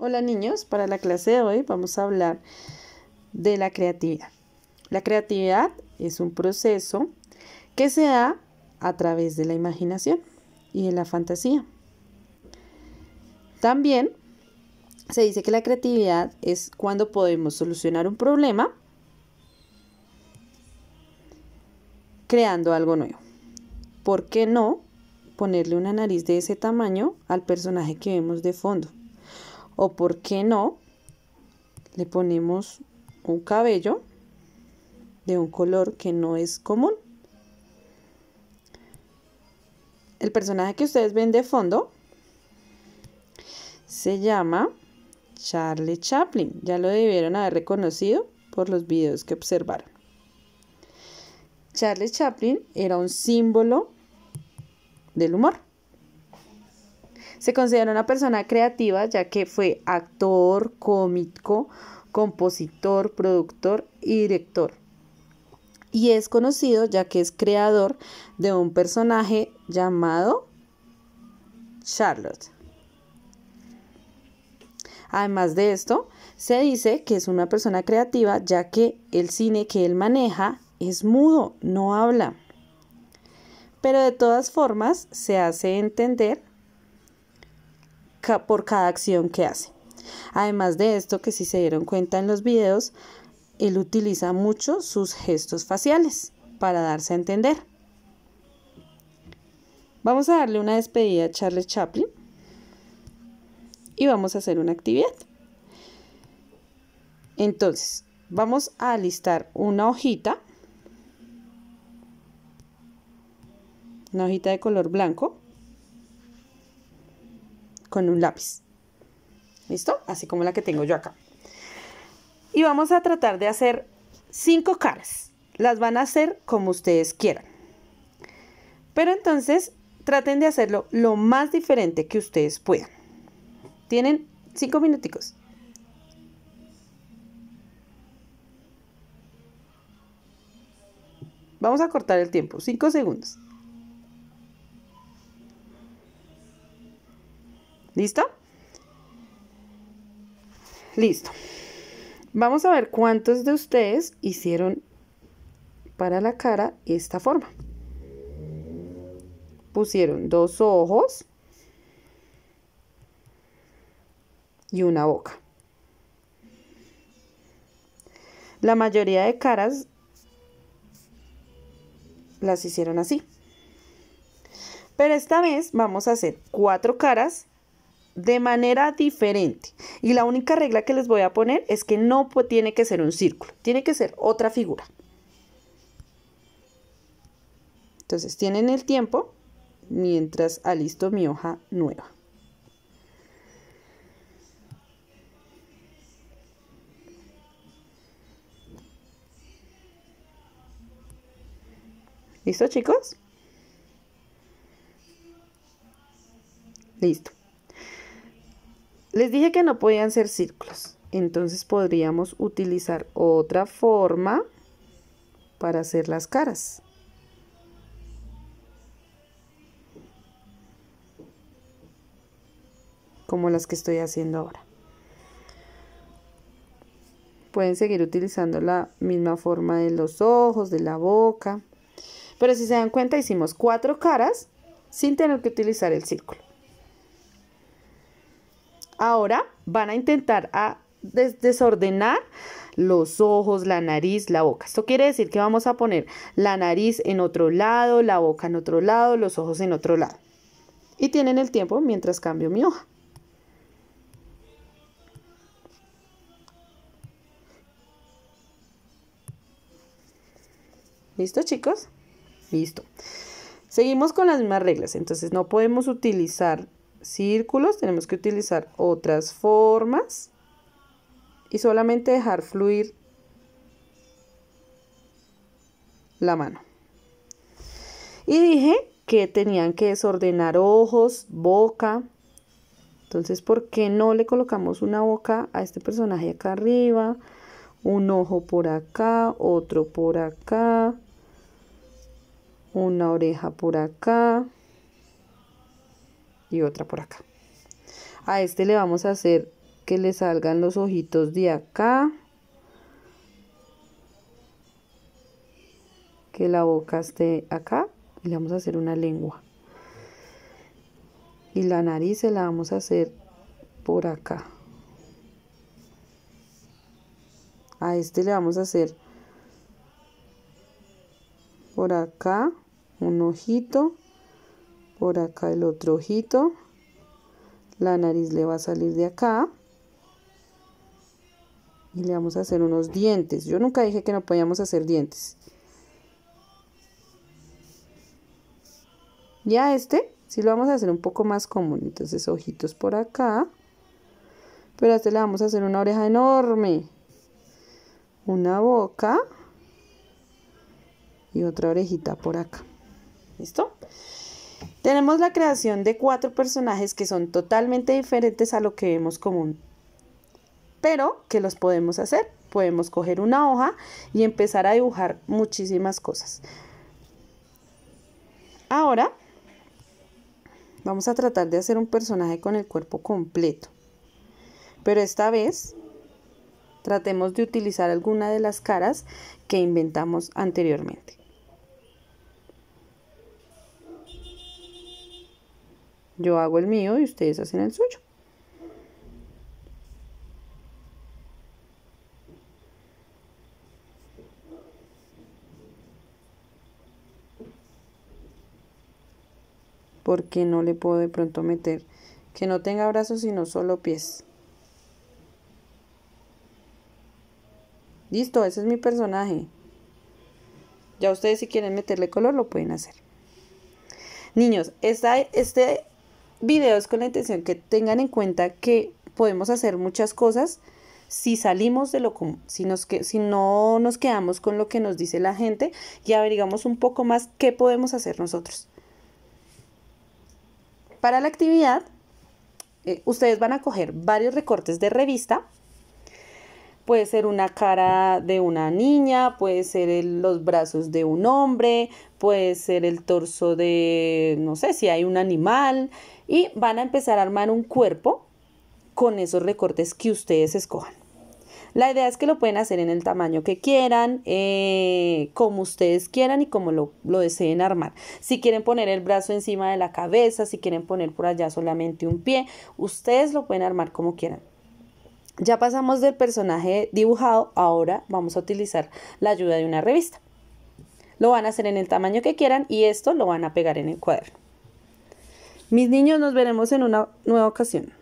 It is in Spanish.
Hola niños, para la clase de hoy vamos a hablar de la creatividad. La creatividad es un proceso que se da a través de la imaginación y de la fantasía. También se dice que la creatividad es cuando podemos solucionar un problema creando algo nuevo. ¿Por qué no ponerle una nariz de ese tamaño al personaje que vemos de fondo? O por qué no, le ponemos un cabello de un color que no es común. El personaje que ustedes ven de fondo se llama Charlie Chaplin. Ya lo debieron haber reconocido por los videos que observaron. Charlie Chaplin era un símbolo del humor. Se considera una persona creativa ya que fue actor, cómico, compositor, productor y director. Y es conocido ya que es creador de un personaje llamado Charlotte. Además de esto, se dice que es una persona creativa ya que el cine que él maneja es mudo, no habla. Pero de todas formas se hace entender por cada acción que hace. Además de esto, que si se dieron cuenta en los videos, él utiliza mucho sus gestos faciales para darse a entender. Vamos a darle una despedida a Charles Chaplin y vamos a hacer una actividad. Entonces, vamos a alistar una hojita, una hojita de color blanco, con un lápiz. ¿Listo? Así como la que tengo yo acá. Y vamos a tratar de hacer cinco caras. Las van a hacer como ustedes quieran. Pero entonces traten de hacerlo lo más diferente que ustedes puedan. Tienen cinco minuticos. Vamos a cortar el tiempo, cinco segundos. ¿Listo? Listo. Vamos a ver cuántos de ustedes hicieron para la cara esta forma. Pusieron dos ojos y una boca. La mayoría de caras las hicieron así. Pero esta vez vamos a hacer cuatro caras de manera diferente. Y la única regla que les voy a poner es que no tiene que ser un círculo, tiene que ser otra figura. Entonces tienen el tiempo mientras alisto mi hoja nueva. ¿Listo chicos? Listo. Les dije que no podían ser círculos, entonces podríamos utilizar otra forma para hacer las caras. Como las que estoy haciendo ahora. Pueden seguir utilizando la misma forma de los ojos, de la boca. Pero si se dan cuenta, hicimos cuatro caras sin tener que utilizar el círculo. Ahora van a intentar desordenar los ojos, la nariz, la boca. Esto quiere decir que vamos a poner la nariz en otro lado, la boca en otro lado, los ojos en otro lado. Y tienen el tiempo mientras cambio mi hoja. ¿Listo, chicos? Listo. Seguimos con las mismas reglas. Entonces, no podemos utilizar círculos, tenemos que utilizar otras formas y solamente dejar fluir la mano. Y dije que tenían que desordenar ojos, boca. Entonces, ¿por qué no le colocamos una boca a este personaje acá arriba? Un ojo por acá, otro por acá, una oreja por acá y otra por acá. A este le vamos a hacer que le salgan los ojitos de acá. Que la boca esté acá y le vamos a hacer una lengua. Y la nariz se la vamos a hacer por acá. A este le vamos a hacer por acá un ojito por acá el otro ojito la nariz le va a salir de acá y le vamos a hacer unos dientes yo nunca dije que no podíamos hacer dientes ya este si lo vamos a hacer un poco más común entonces ojitos por acá pero a este le vamos a hacer una oreja enorme una boca y otra orejita por acá listo tenemos la creación de cuatro personajes que son totalmente diferentes a lo que vemos común, pero que los podemos hacer. Podemos coger una hoja y empezar a dibujar muchísimas cosas. Ahora vamos a tratar de hacer un personaje con el cuerpo completo. Pero esta vez tratemos de utilizar alguna de las caras que inventamos anteriormente. Yo hago el mío y ustedes hacen el suyo. Porque no le puedo de pronto meter que no tenga brazos sino solo pies. Listo, ese es mi personaje. Ya ustedes si quieren meterle color lo pueden hacer. Niños, esta, este videos con la intención que tengan en cuenta que podemos hacer muchas cosas si salimos de lo común, si, nos que, si no nos quedamos con lo que nos dice la gente y averigamos un poco más qué podemos hacer nosotros. Para la actividad, eh, ustedes van a coger varios recortes de revista puede ser una cara de una niña, puede ser los brazos de un hombre, puede ser el torso de, no sé, si hay un animal, y van a empezar a armar un cuerpo con esos recortes que ustedes escojan. La idea es que lo pueden hacer en el tamaño que quieran, eh, como ustedes quieran y como lo, deseen armar. Si quieren poner el brazo encima de la cabeza, si quieren poner por allá solamente un pie, ustedes lo pueden armar como quieran. Ya pasamos del personaje dibujado, ahora vamos a utilizar la ayuda de una revista. Lo van a hacer en el tamaño que quieran y esto lo van a pegar en el cuaderno. Mis niños, nos veremos en una nueva ocasión.